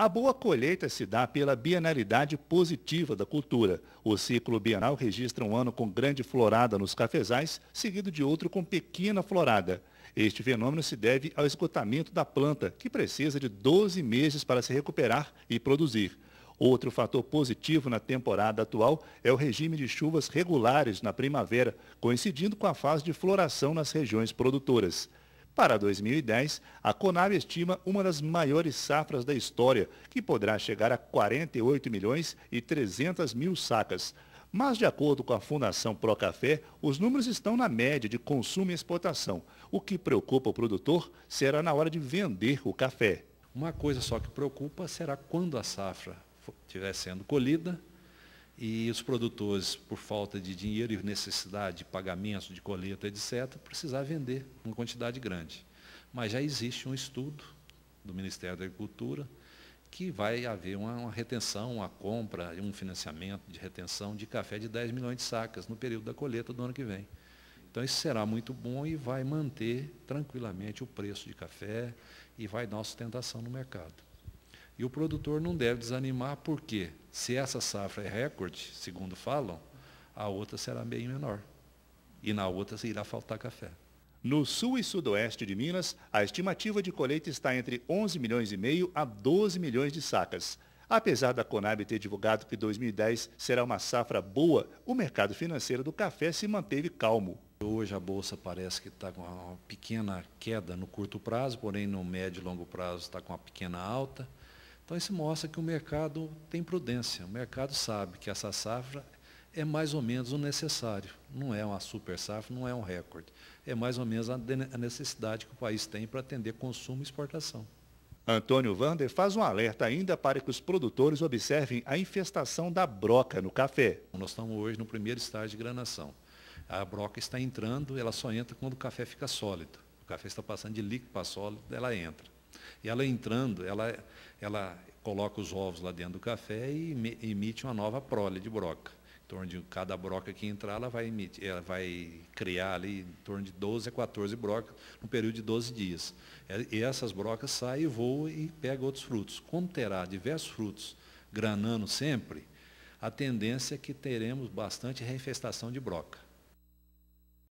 A boa colheita se dá pela bienalidade positiva da cultura. O ciclo bienal registra um ano com grande florada nos cafezais, seguido de outro com pequena florada. Este fenômeno se deve ao esgotamento da planta, que precisa de 12 meses para se recuperar e produzir. Outro fator positivo na temporada atual é o regime de chuvas regulares na primavera, coincidindo com a fase de floração nas regiões produtoras. Para 2010, a Conab estima uma das maiores safras da história, que poderá chegar a 48 milhões e 300 mil sacas. Mas, de acordo com a Fundação Pro Café, os números estão na média de consumo e exportação. O que preocupa o produtor será na hora de vender o café. Uma coisa só que preocupa será quando a safra estiver sendo colhida e os produtores, por falta de dinheiro e necessidade de pagamento, de coleta, etc., precisar vender uma quantidade grande. Mas já existe um estudo do Ministério da Agricultura que vai haver uma, uma retenção, uma compra, um financiamento de retenção de café de 10 milhões de sacas no período da colheita do ano que vem. Então isso será muito bom e vai manter tranquilamente o preço de café e vai dar sustentação no mercado. E o produtor não deve desanimar, porque se essa safra é recorde, segundo falam, a outra será bem menor. E na outra irá faltar café. No sul e sudoeste de Minas, a estimativa de colheita está entre 11 milhões e meio a 12 milhões de sacas. Apesar da Conab ter divulgado que 2010 será uma safra boa, o mercado financeiro do café se manteve calmo. Hoje a bolsa parece que está com uma pequena queda no curto prazo, porém no médio e longo prazo está com uma pequena alta. Então isso mostra que o mercado tem prudência, o mercado sabe que essa safra é mais ou menos o necessário, não é uma super safra, não é um recorde, é mais ou menos a necessidade que o país tem para atender consumo e exportação. Antônio Vander faz um alerta ainda para que os produtores observem a infestação da broca no café. Nós estamos hoje no primeiro estágio de granação. A broca está entrando, ela só entra quando o café fica sólido. O café está passando de líquido para sólido, ela entra. E ela entrando, ela, ela coloca os ovos lá dentro do café e emite uma nova prole de broca. Em torno de cada broca que entrar, ela vai, emitir, ela vai criar ali em torno de 12 a 14 brocas, no período de 12 dias. E essas brocas saem, voam e pegam outros frutos. Como terá diversos frutos granando sempre, a tendência é que teremos bastante reinfestação de broca.